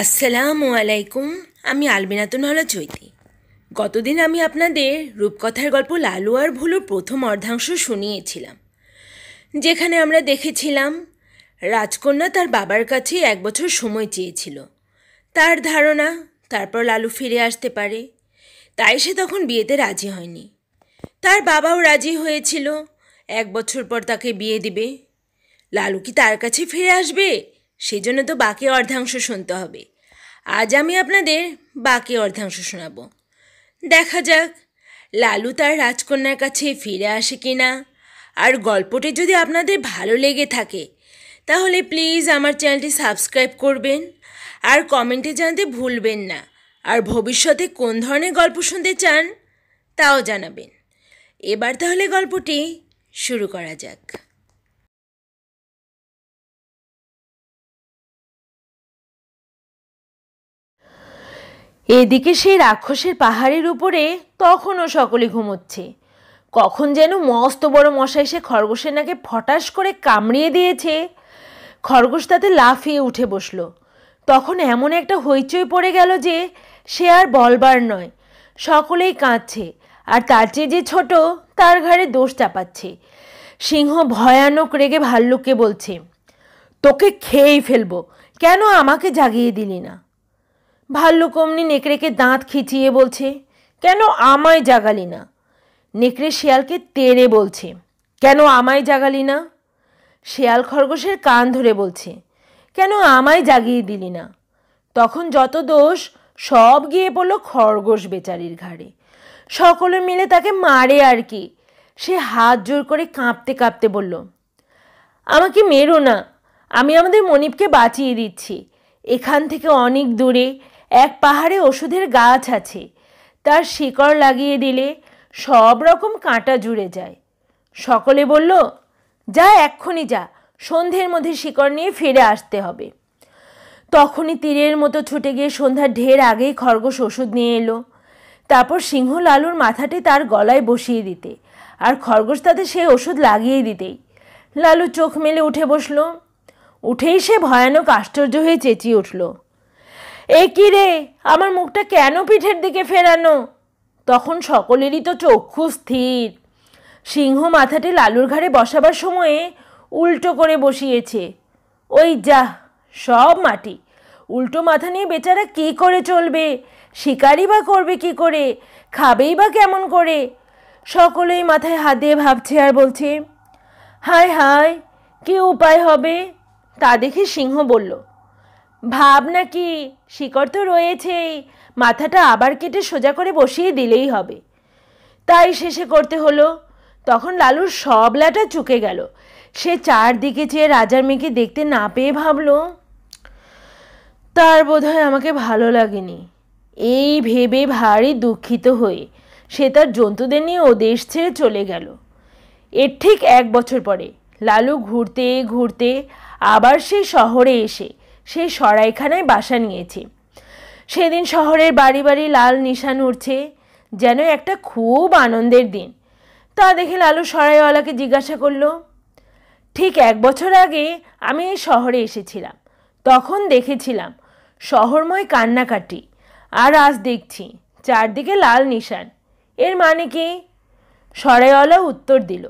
আসসালামু আলাইকুম আমি আলবিনাতুন হলা চৈতি গতদিন আমি আপনাদের রূপকথার গল্প লালু আর ভুলুর প্রথম অর্ধাংশ শুনিয়েছিলাম যেখানে আমরা দেখেছিলাম রাজকন্যা তার বাবার কাছে এক বছর সময় চেয়েছিল তার ধারণা তারপর লালু ফিরে আসতে পারে তাই সে তখন বিয়েতে রাজি হয়নি তার বাবাও রাজি হয়েছিল এক বছর পর তাকে বিয়ে দিবে লালু কি তার কাছে ফিরে আসবে সেই জন্য তো বাকি অর্ধাংশ শুনতে হবে আজ আমি আপনাদের বাকি অর্ধাংশ শোনাব দেখা যাক লালু তার রাজকন্যার কাছে ফিরে আসে কি না আর গল্পটি যদি আপনাদের ভালো লেগে থাকে তাহলে প্লিজ আমার চ্যানেলটি সাবস্ক্রাইব করবেন আর কমেন্টে জানতে ভুলবেন না আর ভবিষ্যতে কোন ধরনের গল্প শুনতে চান তাও জানাবেন এবার তাহলে গল্পটি শুরু করা যাক এদিকে সেই রাক্ষসের পাহাড়ের উপরে তখনও সকলে ঘুমোচ্ছে কখন যেন মস্ত বড় মশা এসে খরগোশের নাকে ফটাস করে কামড়িয়ে দিয়েছে খরগোশ তাতে লাফিয়ে উঠে বসল তখন এমন একটা হইচই পড়ে গেল যে সে আর বলবার নয় সকলেই কাঁদছে আর তার চেয়ে যে ছোট তার ঘাড়ে দোষ চাপাচ্ছে সিংহ ভয়ানক রেগে ভাল্লুককে বলছে তোকে খেয়েই ফেলবো কেন আমাকে জাগিয়ে দিলি না ভাল্লুক অমনি নেকড়েকে দাঁত খিচিয়ে বলছে কেন আমায় জাগালি না নেকড়ে শিয়ালকে তেড়ে বলছে কেন আমায় জাগালি না শেয়াল খরগোশের কান ধরে বলছে কেন আমায় জাগিয়ে দিলি না তখন যত দোষ সব গিয়ে পড়লো খরগোশ বেচারির ঘাড়ে সকলে মিলে তাকে মারে আর কি সে হাত জোর করে কাঁপতে কাঁপতে বলল আমাকে মেরো না আমি আমাদের মনিপকে বাঁচিয়ে দিচ্ছি এখান থেকে অনেক দূরে এক পাহাড়ে ওষুধের গাছ আছে তার শিকড় লাগিয়ে দিলে সব রকম কাঁটা জুড়ে যায় সকলে বলল যা এক্ষুনি যা সন্ধ্যের মধ্যে শিকড় নিয়ে ফিরে আসতে হবে তখনই তীরের মতো ছুটে গিয়ে সন্ধ্যার ঢের আগেই খরগোশ ওষুধ নিয়ে এলো তারপর সিংহ লালুর মাথাটি তার গলায় বসিয়ে দিতে আর খরগোশ তাতে সেই ওষুধ লাগিয়ে দিতেই লালু চোখ মেলে উঠে বসল উঠেই সে ভয়ানক আশ্চর্য হয়ে চেঁচিয়ে উঠল এ কী রে আমার মুখটা কেন পিঠের দিকে ফেরানো তখন সকলেরই তো চক্ষু স্থির সিংহ মাথাটি লালুর ঘাড়ে বসাবার সময়ে উল্টো করে বসিয়েছে ওই যা সব মাটি উল্টো মাথা নিয়ে বেচারা কি করে চলবে শিকারই বা করবে কি করে খাবেই বা কেমন করে সকলেই মাথায় হাত দিয়ে ভাবছে আর বলছে হায় হায় কি উপায় হবে তা দেখে সিংহ বলল ভাব নাকি শিকড় তো রয়েছেই মাথাটা আবার কেটে সোজা করে বসিয়ে দিলেই হবে তাই শেষে করতে হলো তখন লালুর সব সবলাটা চুকে গেল সে চারদিকে চেয়ে রাজার মেয়েকে দেখতে না পেয়ে ভাবল তার বোধহয় আমাকে ভালো লাগেনি এই ভেবে ভারী দুঃখিত হয়ে সে তার জন্তুদের নিয়ে ও দেশ ছেড়ে চলে গেল এর ঠিক এক বছর পরে লালু ঘুরতে ঘুরতে আবার সেই শহরে এসে সেই সরাইখানায় বাসা নিয়েছে সেদিন শহরের বাড়ি বাড়ি লাল নিশান উঠছে যেন একটা খুব আনন্দের দিন তা দেখে লালু সরাইওয়ালাকে জিজ্ঞাসা করলো ঠিক এক বছর আগে আমি এই শহরে এসেছিলাম তখন দেখেছিলাম শহরময় কান্নাকাটি আর আজ দেখছি চারদিকে লাল নিশান এর মানে কি সরাইওয়ালা উত্তর দিল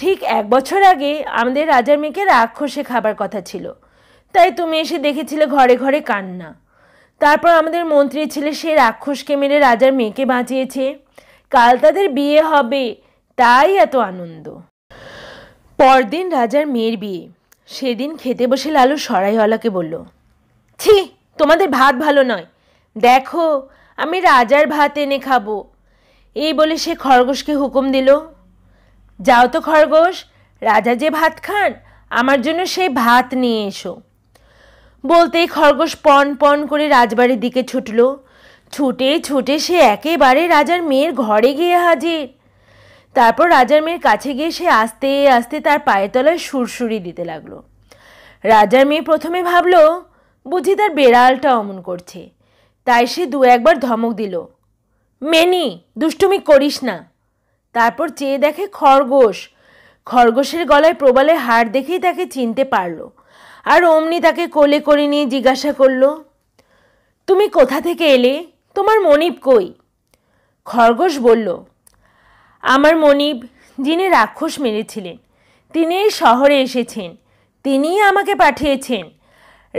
ঠিক এক বছর আগে আমাদের রাজার মেয়েকে রাক্ষসে খাবার কথা ছিল তাই তুমি এসে দেখেছিলে ঘরে ঘরে কান্না তারপর আমাদের মন্ত্রী ছেলে সে রাক্ষসকে মেরে রাজার মেয়েকে বাঁচিয়েছে কাল তাদের বিয়ে হবে তাই এত আনন্দ পরদিন রাজার মেয়ের বিয়ে সেদিন খেতে বসে লালু সরাইওয়ালাকে বলল ছি তোমাদের ভাত ভালো নয় দেখো আমি রাজার ভাত এনে খাবো এই বলে সে খরগোশকে হুকুম দিল যাও তো খরগোশ রাজা যে ভাত খান আমার জন্য সেই ভাত নিয়ে এসো বলতেই খরগোশ পন পন করে রাজবাড়ির দিকে ছুটল ছুটে ছুটে সে একেবারে রাজার মেয়ের ঘরে গিয়ে হাজির তারপর রাজার মেয়ের কাছে গিয়ে সে আস্তে আস্তে তার পায়ের তলায় সুরসুরি দিতে লাগলো রাজার মেয়ে প্রথমে ভাবল বুঝি তার বেড়ালটা অমন করছে তাই সে দু একবার ধমক দিল মেনি দুষ্টুমি করিস না তারপর চেয়ে দেখে খরগোশ খরগোশের গলায় প্রবালে হাড় দেখেই তাকে চিনতে পারলো আর অমনি তাকে কোলে করে নিয়ে জিজ্ঞাসা করল তুমি কোথা থেকে এলে তোমার মনিব কই খরগোশ বলল আমার মনিব যিনি রাক্ষস মেরেছিলেন তিনি এই শহরে এসেছেন তিনিই আমাকে পাঠিয়েছেন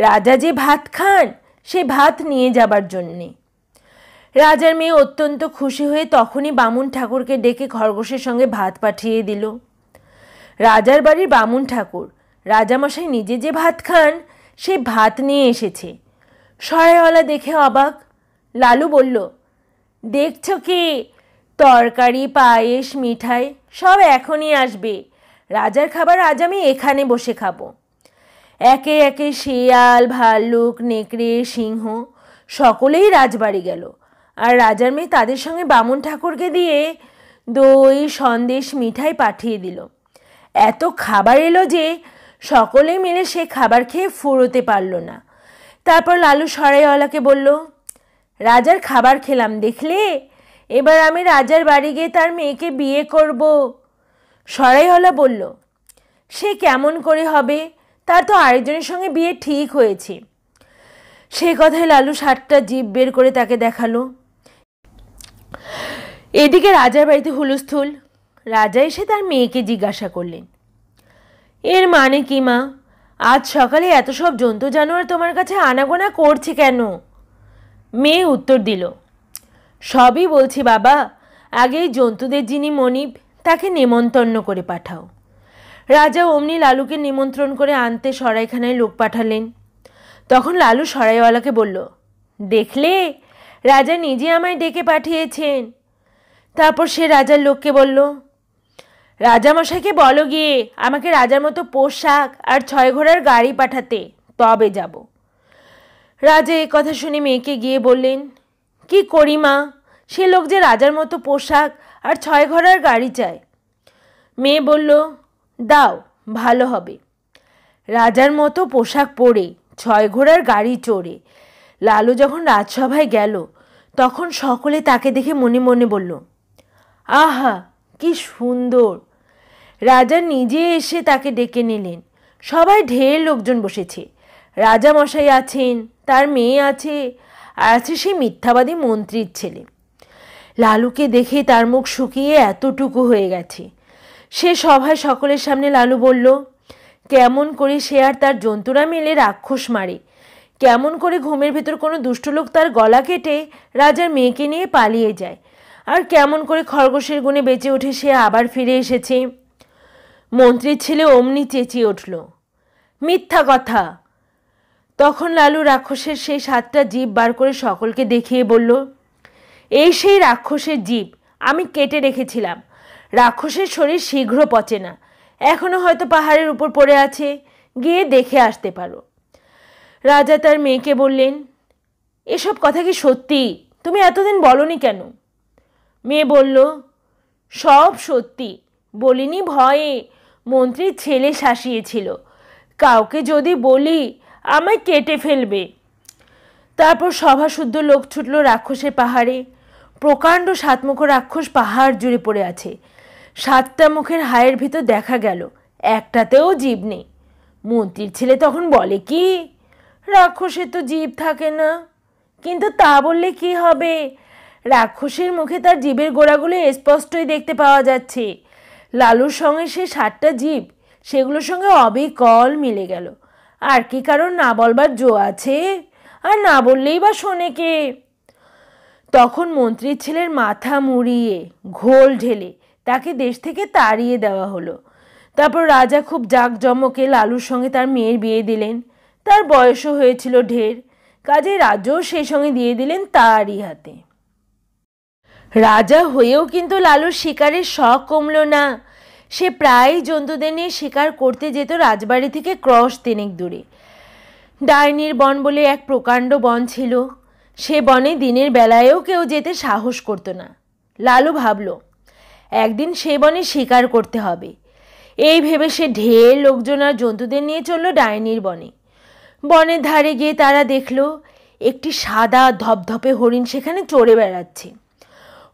রাজা যে ভাত খান সে ভাত নিয়ে যাবার জন্যে রাজার মেয়ে অত্যন্ত খুশি হয়ে তখনই বামুন ঠাকুরকে ডেকে খরগোশের সঙ্গে ভাত পাঠিয়ে দিল রাজার বাড়ির বামুন ঠাকুর রাজামশাই নিজে যে ভাত খান সে ভাত নিয়ে এসেছে সরাইওয়ালা দেখে অবাক লালু বলল দেখছ কি তরকারি পায়েস মিঠাই সব এখনই আসবে রাজার খাবার আজ আমি এখানে বসে খাবো একে একে শিয়াল ভাল্লুক নেকড়ে সিংহ সকলেই রাজবাড়ি গেল আর রাজার মেয়ে তাদের সঙ্গে বামুন ঠাকুরকে দিয়ে দই সন্দেশ মিঠাই পাঠিয়ে দিল এত খাবার এলো যে সকলে মিলে সে খাবার খেয়ে ফুরোতে পারল না তারপর লালু সরাইওয়ালাকে বলল রাজার খাবার খেলাম দেখলে এবার আমি রাজার বাড়ি গিয়ে তার মেয়েকে বিয়ে করব সরাইওয়ালা বলল সে কেমন করে হবে তার তো আরেকজনের সঙ্গে বিয়ে ঠিক হয়েছে সে কথায় লালু সাতটা জীব বের করে তাকে দেখালো এদিকে রাজার বাড়িতে হুলস্থুল রাজা এসে তার মেয়েকে জিজ্ঞাসা করলেন এর মানে কি মা আজ সকালে এত সব জন্তু জানোয়ার তোমার কাছে আনাগোনা করছে কেন মেয়ে উত্তর দিল সবই বলছি বাবা এই জন্তুদের যিনি মনিব তাকে নেমন্তন্ন করে পাঠাও রাজা অমনি লালুকে নিমন্ত্রণ করে আনতে সরাইখানায় লোক পাঠালেন তখন লালু সরাইওয়ালাকে বলল দেখলে রাজা নিজে আমায় ডেকে পাঠিয়েছেন তারপর সে রাজার লোককে বলল রাজামশাইকে বলো গিয়ে আমাকে রাজার মতো পোশাক আর ছয় ঘোড়ার গাড়ি পাঠাতে তবে যাব রাজা এ কথা শুনে মেয়েকে গিয়ে বললেন কি করি মা সে লোক যে রাজার মতো পোশাক আর ছয় ঘোড়ার গাড়ি চায় মেয়ে বলল দাও ভালো হবে রাজার মতো পোশাক পরে ছয় ঘোড়ার গাড়ি চড়ে লালু যখন রাজসভায় গেল তখন সকলে তাকে দেখে মনে মনে বলল আহা কি সুন্দর রাজা নিজে এসে তাকে ডেকে নিলেন সবাই ঢের লোকজন বসেছে রাজা মশাই আছেন তার মেয়ে আছে আর আছে সেই মিথ্যাবাদী মন্ত্রীর ছেলে লালুকে দেখে তার মুখ শুকিয়ে এতটুকু হয়ে গেছে সে সভায় সকলের সামনে লালু বলল কেমন করে সে আর তার জন্তুরা মেলে রাক্ষস মারে কেমন করে ঘুমের ভেতর কোনো লোক তার গলা কেটে রাজার মেয়েকে নিয়ে পালিয়ে যায় আর কেমন করে খরগোশের গুণে বেঁচে উঠে সে আবার ফিরে এসেছে মন্ত্রীর ছেলে অমনি চেঁচিয়ে উঠল মিথ্যা কথা তখন লালু রাক্ষসের সেই সাতটা জীব বার করে সকলকে দেখিয়ে বলল এই সেই রাক্ষসের জীব আমি কেটে রেখেছিলাম রাক্ষসের শরীর শীঘ্র পচে না এখনও হয়তো পাহাড়ের উপর পড়ে আছে গিয়ে দেখে আসতে পারো রাজা তার মেয়েকে বললেন এসব কথা কি সত্যি তুমি এতদিন বলনি কেন মেয়ে বলল সব সত্যি বলিনি ভয়ে মন্ত্রীর ছেলে শাসিয়েছিল কাউকে যদি বলি আমায় কেটে ফেলবে তারপর সভাশুদ্ধ লোক ছুটল রাক্ষসের পাহাড়ে প্রকাণ্ড সাতমুখ রাক্ষস পাহাড় জুড়ে পড়ে আছে সাতটা মুখের হায়ের ভিতর দেখা গেল একটাতেও জীব নেই মন্ত্রীর ছেলে তখন বলে কি রাক্ষসের তো জীব থাকে না কিন্তু তা বললে কি হবে রাক্ষসের মুখে তার জীবের গোড়াগুলো স্পষ্টই দেখতে পাওয়া যাচ্ছে লালুর সঙ্গে সে সাতটা জীব সেগুলোর সঙ্গে অবিকল মিলে গেল আর কি কারণ না বলবার জো আছে আর না বললেই বা শোনে কে তখন মন্ত্রীর ছেলের মাথা মুড়িয়ে ঘোল ঢেলে তাকে দেশ থেকে তাড়িয়ে দেওয়া হলো তারপর রাজা খুব জাঁকজমকে লালুর সঙ্গে তার মেয়ের বিয়ে দিলেন তার বয়সও হয়েছিল ঢের কাজে রাজ্যও সেই সঙ্গে দিয়ে দিলেন তারই হাতে রাজা হয়েও কিন্তু লালুর শিকারের শখ কমল না সে প্রায় জন্তুদের নিয়ে শিকার করতে যেত রাজবাড়ি থেকে ক্রস তেনেক দূরে ডাইনির বন বলে এক প্রকাণ্ড বন ছিল সে বনে দিনের বেলায়ও কেউ যেতে সাহস করত না লালু ভাবল একদিন সে বনে শিকার করতে হবে এই ভেবে সে ঢের লোকজন আর জন্তুদের নিয়ে চলল ডাইনির বনে বনের ধারে গিয়ে তারা দেখল একটি সাদা ধপধপে হরিণ সেখানে চড়ে বেড়াচ্ছে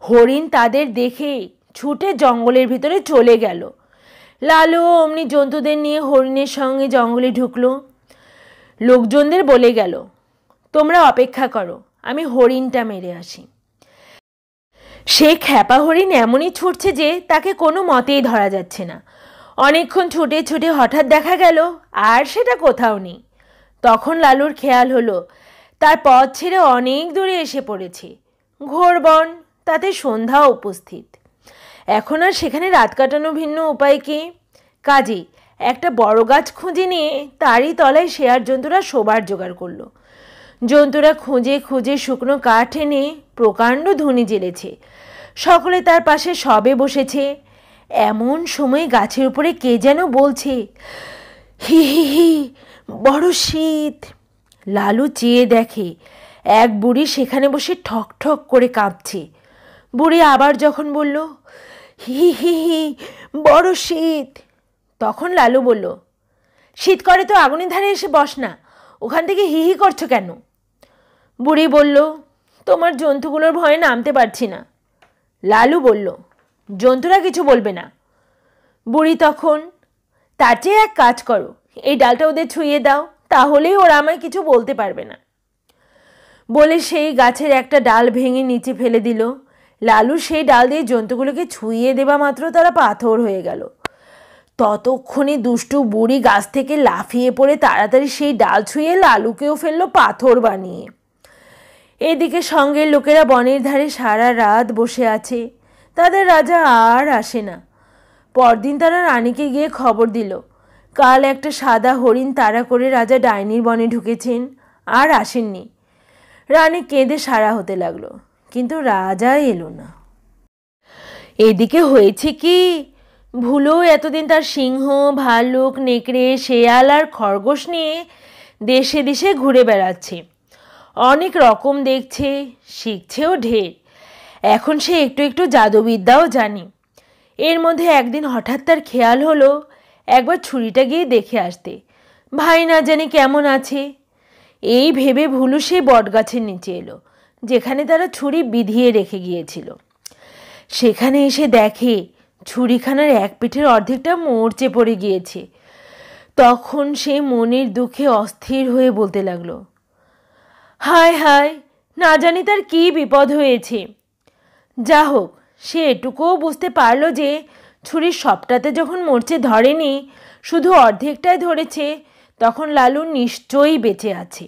হরিণ তাদের দেখে ছুটে জঙ্গলের ভিতরে চলে গেল লালু অমনি জন্তুদের নিয়ে হরিণের সঙ্গে জঙ্গলে ঢুকল লোকজনদের বলে গেল তোমরা অপেক্ষা করো আমি হরিণটা মেরে আসি সে খ্যাপা হরিণ এমনই ছুটছে যে তাকে কোনো মতেই ধরা যাচ্ছে না অনেকক্ষণ ছুটে ছুটে হঠাৎ দেখা গেল আর সেটা কোথাও নেই তখন লালুর খেয়াল হলো তার পথ ছেড়ে অনেক দূরে এসে পড়েছে ঘোর বন তাতে সন্ধ্যা উপস্থিত এখন আর সেখানে রাত কাটানো ভিন্ন উপায় কী কাজেই একটা বড় গাছ খুঁজে নিয়ে তারই তলায় শেয়ার জন্তুরা শোবার জোগাড় করলো জন্তুরা খুঁজে খুঁজে শুকনো কাঠ এনে প্রকাণ্ড ধনী জেলেছে সকলে তার পাশে সবে বসেছে এমন সময় গাছের উপরে কে যেন বলছে হি হি হি বড় শীত লালু চেয়ে দেখে এক বুড়ি সেখানে বসে ঠক ঠক করে কাঁপছে বুড়ি আবার যখন বলল হি হি হি বড় শীত তখন লালু বলল শীত করে তো আগুনের ধারে এসে বস না ওখান থেকে হি হি করছো কেন বুড়ি বলল তোমার জন্তুগুলোর ভয়ে নামতে পারছি না লালু বলল জন্তুরা কিছু বলবে না বুড়ি তখন তার চেয়ে এক কাজ করো এই ডালটা ওদের ছুঁয়ে দাও তাহলেই ওরা আমায় কিছু বলতে পারবে না বলে সেই গাছের একটা ডাল ভেঙে নিচে ফেলে দিল লালু সেই ডাল দিয়ে জন্তুগুলোকে ছুঁয়ে দেবা মাত্র তারা পাথর হয়ে গেল ততক্ষণে দুষ্টু বুড়ি গাছ থেকে লাফিয়ে পড়ে তাড়াতাড়ি সেই ডাল ছুঁয়ে লালুকেও ফেললো পাথর বানিয়ে এদিকে সঙ্গের লোকেরা বনের ধারে সারা রাত বসে আছে তাদের রাজা আর আসে না পরদিন তারা রানীকে গিয়ে খবর দিল কাল একটা সাদা হরিণ তারা করে রাজা ডাইনির বনে ঢুকেছেন আর আসেননি রানী কেঁদে সারা হতে লাগলো কিন্তু রাজা এলো না এদিকে হয়েছে কি ভুলো এতদিন তার সিংহ ভালুক নেকড়ে শেয়াল আর খরগোশ নিয়ে দেশে দেশে ঘুরে বেড়াচ্ছে অনেক রকম দেখছে শিখছেও ঢের এখন সে একটু একটু জাদুবিদ্যাও জানি এর মধ্যে একদিন হঠাৎ তার খেয়াল হলো একবার ছুরিটা গিয়ে দেখে আসতে ভাই না জানি কেমন আছে এই ভেবে ভুলু সে বটগাছের নিচে এলো যেখানে তারা ছুরি বিধিয়ে রেখে গিয়েছিল সেখানে এসে দেখে ছুরিখানার এক পিঠের অর্ধেকটা মরচে পড়ে গিয়েছে তখন সে মনের দুঃখে অস্থির হয়ে বলতে লাগলো হায় হায় না জানি তার কি বিপদ হয়েছে যা হোক সে এটুকুও বুঝতে পারল যে ছুরির সবটাতে যখন মরচে ধরেনি শুধু অর্ধেকটাই ধরেছে তখন লালু নিশ্চয়ই বেঁচে আছে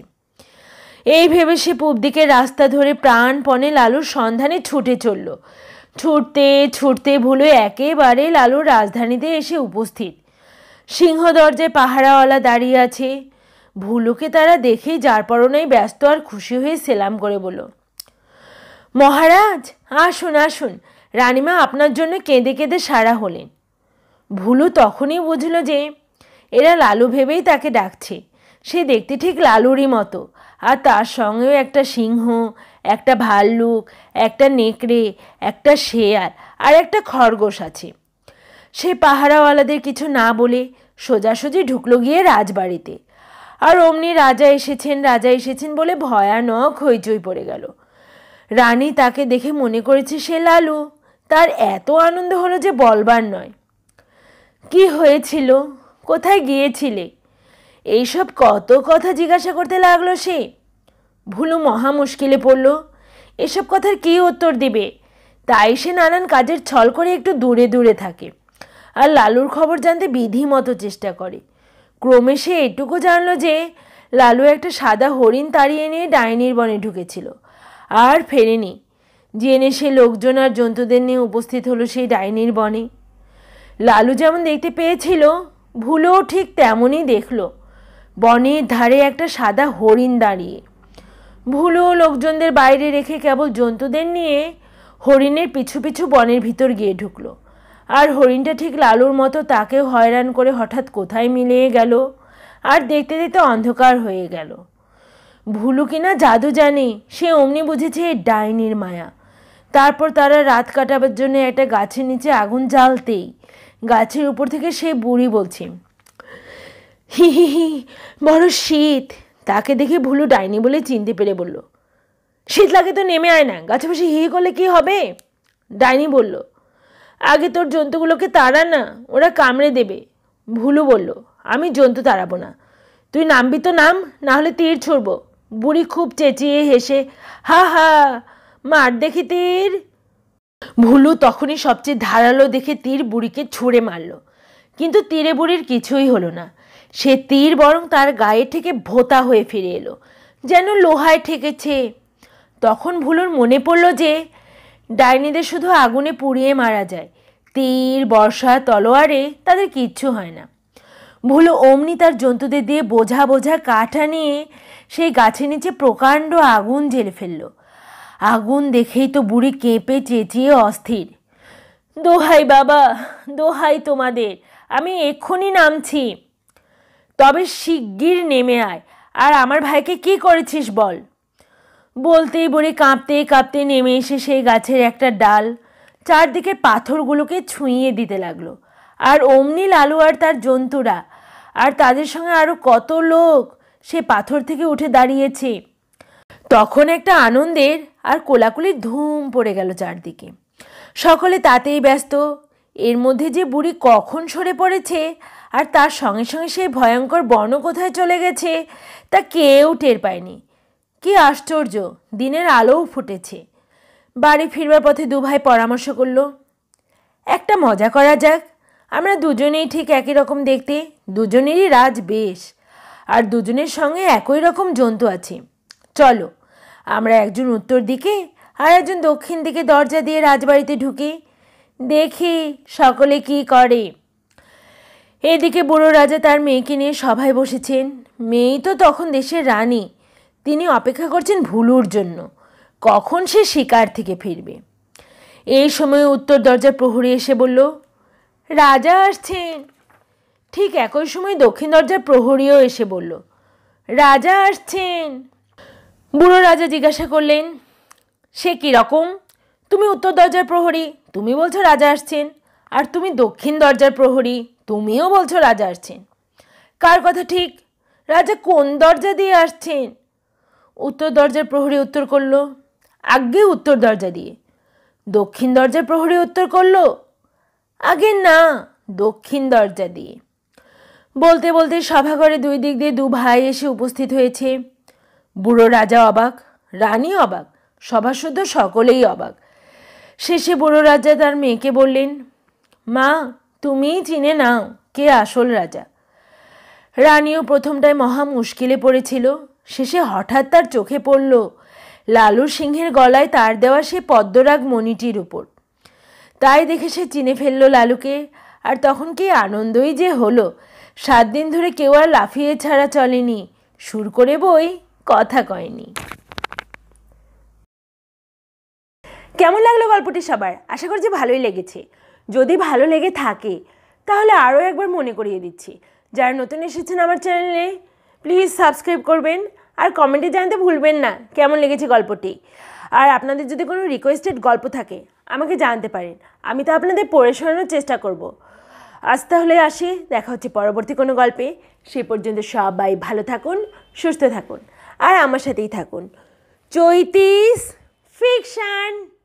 এই ভেবে সে পূব দিকে রাস্তা ধরে প্রাণপণে লালুর সন্ধানে ছুটে চলল ছুটতে ছুটতে ভুলে একেবারে লালুর রাজধানীতে এসে উপস্থিত সিংহ দরজায় পাহারাওয়ালা দাঁড়িয়ে আছে ভুলুকে তারা দেখেই যার পরনেই ব্যস্ত আর খুশি হয়ে সেলাম করে বলল মহারাজ আসুন আসুন রানিমা আপনার জন্য কেঁদে কেঁদে সারা হলেন ভুলু তখনই বুঝল যে এরা লালু ভেবেই তাকে ডাকছে সে দেখতে ঠিক লালুরই মতো আর তার সঙ্গেও একটা সিংহ একটা ভাল্লুক একটা নেকড়ে একটা শেয়ার আর একটা খরগোশ আছে সে পাহারাওয়ালাদের কিছু না বলে সোজাসুজি ঢুকলো গিয়ে রাজবাড়িতে আর অমনি রাজা এসেছেন রাজা এসেছেন বলে ভয়ানক হইচই পড়ে গেল রানী তাকে দেখে মনে করেছে সে লালু তার এত আনন্দ হলো যে বলবার নয় কি হয়েছিল কোথায় গিয়েছিলে এইসব কত কথা জিজ্ঞাসা করতে লাগলো সে ভুলু মহা মুশকিলে পড়ল এসব কথার কী উত্তর দিবে তাই সে নানান কাজের ছল করে একটু দূরে দূরে থাকে আর লালুর খবর জানতে বিধি মতো চেষ্টা করে ক্রমে সে এটুকু জানলো যে লালু একটা সাদা হরিণ তাড়িয়ে নিয়ে ডাইনির বনে ঢুকেছিল আর ফেরেনি জেনে সে লোকজন আর জন্তুদের নিয়ে উপস্থিত হলো সেই ডাইনির বনে লালু যেমন দেখতে পেয়েছিল ভুলেও ঠিক তেমনই দেখলো বনের ধারে একটা সাদা হরিণ দাঁড়িয়ে ভুলো লোকজনদের বাইরে রেখে কেবল জন্তুদের নিয়ে হরিণের পিছু পিছু বনের ভিতর গিয়ে ঢুকলো আর হরিণটা ঠিক লালুর মতো তাকেও হয়রান করে হঠাৎ কোথায় মিলিয়ে গেল আর দেখতে দেখতে অন্ধকার হয়ে গেল ভুলু কিনা জাদু জানে সে অমনি বুঝেছে ডাইনির মায়া তারপর তারা রাত কাটাবার জন্য একটা গাছের নিচে আগুন জ্বালতেই গাছের উপর থেকে সে বুড়ি বলছে হি হি হি বড় শীত তাকে দেখে ভুলু ডাইনি বলে চিনতে পেরে বলল শীত লাগে তো নেমে আয় না গাছে বসে হি করলে কি হবে ডাইনি বলল আগে তোর জন্তুগুলোকে তাড়া না ওরা কামড়ে দেবে ভুলু বলল আমি জন্তু তাড়াবো না তুই নামবি তো নাম না হলে তীর ছুড়ব বুড়ি খুব চেঁচিয়ে হেসে হা হা মার দেখি তীর ভুলু তখনই সবচেয়ে ধারালো দেখে তীর বুড়িকে ছুঁড়ে মারল কিন্তু তীরে বুড়ির কিছুই হলো না সে তীর বরং তার গায়ে থেকে ভোতা হয়ে ফিরে এলো যেন লোহায় ঠেকেছে তখন ভুলুর মনে পড়ল যে ডাইনিদের শুধু আগুনে পুড়িয়ে মারা যায় তীর বর্ষা তলোয়ারে তাদের কিচ্ছু হয় না ভুলু অমনি তার জন্তুদের দিয়ে বোঝা বোঝা কাঠা নিয়ে সেই গাছের নিচে প্রকাণ্ড আগুন জেলে ফেলল আগুন দেখেই তো বুড়ি কেঁপে চেঁচিয়ে অস্থির দোহাই বাবা দোহাই তোমাদের আমি এক্ষুনি নামছি তবে শিগগির নেমে আয় আর আমার ভাইকে কি করেছিস বল বলতেই বলে কাঁপতে কাঁপতে নেমে এসে সেই গাছের একটা ডাল চারদিকে পাথরগুলোকে ছুঁইয়ে দিতে লাগলো আর অমনি লালু আর তার জন্তুরা আর তাদের সঙ্গে আরও কত লোক সে পাথর থেকে উঠে দাঁড়িয়েছে তখন একটা আনন্দের আর কোলাকুলির ধুম পড়ে গেল চারদিকে সকলে তাতেই ব্যস্ত এর মধ্যে যে বুড়ি কখন সরে পড়েছে আর তার সঙ্গে সঙ্গে সেই ভয়ঙ্কর বর্ণ কোথায় চলে গেছে তা কেউ টের পায়নি কি আশ্চর্য দিনের আলোও ফুটেছে বাড়ি ফিরবার পথে দুভাই পরামর্শ করল একটা মজা করা যাক আমরা দুজনেই ঠিক একই রকম দেখতে দুজনেরই রাজ বেশ আর দুজনের সঙ্গে একই রকম জন্তু আছে চলো আমরা একজন উত্তর দিকে আর একজন দক্ষিণ দিকে দরজা দিয়ে রাজবাড়িতে ঢুকি দেখি সকলে কি করে এদিকে বুড়ো রাজা তার মেয়েকে নিয়ে সভায় বসেছেন মেয়েই তো তখন দেশের রানী তিনি অপেক্ষা করছেন ভুলুর জন্য কখন সে শিকার থেকে ফিরবে এই সময় উত্তর দরজার প্রহরী এসে বলল রাজা আসছেন ঠিক একই সময় দক্ষিণ দরজার প্রহরীও এসে বলল রাজা আসছেন বুড়ো রাজা জিজ্ঞাসা করলেন সে কীরকম তুমি উত্তর দরজার প্রহরী তুমি বলছো রাজা আসছেন আর তুমি দক্ষিণ দরজার প্রহরী তুমিও বলছো রাজা আসছেন কার কথা ঠিক রাজা কোন দরজা দিয়ে আসছেন উত্তর দরজার প্রহরী উত্তর করলো আগে উত্তর দরজা দিয়ে দক্ষিণ দরজার প্রহরী উত্তর করলো আগে না দক্ষিণ দরজা দিয়ে বলতে বলতে সভাঘরে দুই দিক দিয়ে দু ভাই এসে উপস্থিত হয়েছে বুড়ো রাজা অবাক রানী অবাক সভাসুদ্ধ সকলেই অবাক শেষে বুড়ো রাজা তার মেয়েকে বললেন মা তুমিই চিনে নাও কে আসল রাজা রানীও প্রথমটায় মহা মুশকিলে পড়েছিল শেষে হঠাৎ তার চোখে পড়ল লালু সিংহের গলায় তার দেওয়া সে পদ্মরাগ মণিটির উপর তাই দেখে সে চিনে ফেলল লালুকে আর তখন কি আনন্দই যে হলো সাত দিন ধরে কেউ আর লাফিয়ে ছাড়া চলেনি সুর করে বই কথা কয়নি কেমন লাগলো গল্পটি সবার আশা করছি ভালোই লেগেছে যদি ভালো লেগে থাকে তাহলে আরও একবার মনে করিয়ে দিচ্ছি যারা নতুন এসেছেন আমার চ্যানেলে প্লিজ সাবস্ক্রাইব করবেন আর কমেন্টে জানতে ভুলবেন না কেমন লেগেছে গল্পটি আর আপনাদের যদি কোনো রিকোয়েস্টেড গল্প থাকে আমাকে জানতে পারেন আমি তো আপনাদের পড়ে শোনানোর চেষ্টা করব আজ তাহলে আসি দেখা হচ্ছে পরবর্তী কোনো গল্পে সে পর্যন্ত সবাই ভালো থাকুন সুস্থ থাকুন আর আমার সাথেই থাকুন চৈতিস ফিকশান